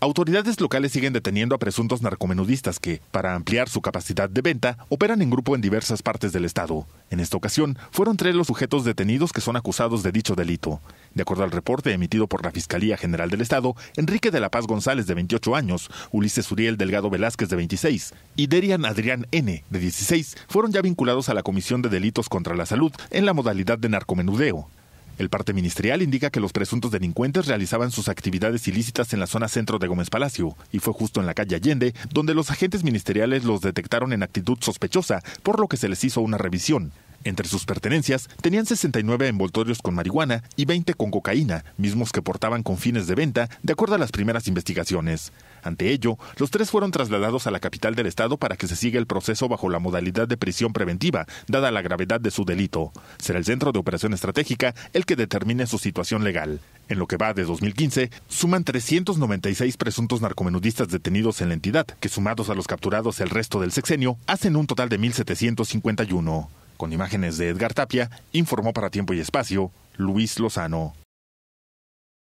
Autoridades locales siguen deteniendo a presuntos narcomenudistas que, para ampliar su capacidad de venta, operan en grupo en diversas partes del estado. En esta ocasión, fueron tres los sujetos detenidos que son acusados de dicho delito. De acuerdo al reporte emitido por la Fiscalía General del Estado, Enrique de la Paz González, de 28 años, Ulises Uriel Delgado Velázquez, de 26, y Derian Adrián N., de 16, fueron ya vinculados a la Comisión de Delitos contra la Salud en la modalidad de narcomenudeo. El parte ministerial indica que los presuntos delincuentes realizaban sus actividades ilícitas en la zona centro de Gómez Palacio, y fue justo en la calle Allende donde los agentes ministeriales los detectaron en actitud sospechosa, por lo que se les hizo una revisión. Entre sus pertenencias tenían 69 envoltorios con marihuana y 20 con cocaína, mismos que portaban con fines de venta, de acuerdo a las primeras investigaciones. Ante ello, los tres fueron trasladados a la capital del estado para que se siga el proceso bajo la modalidad de prisión preventiva, dada la gravedad de su delito. Será el Centro de Operación Estratégica el que determine su situación legal. En lo que va de 2015, suman 396 presuntos narcomenudistas detenidos en la entidad, que sumados a los capturados el resto del sexenio, hacen un total de 1.751. Con imágenes de Edgar Tapia, informó para Tiempo y Espacio Luis Lozano.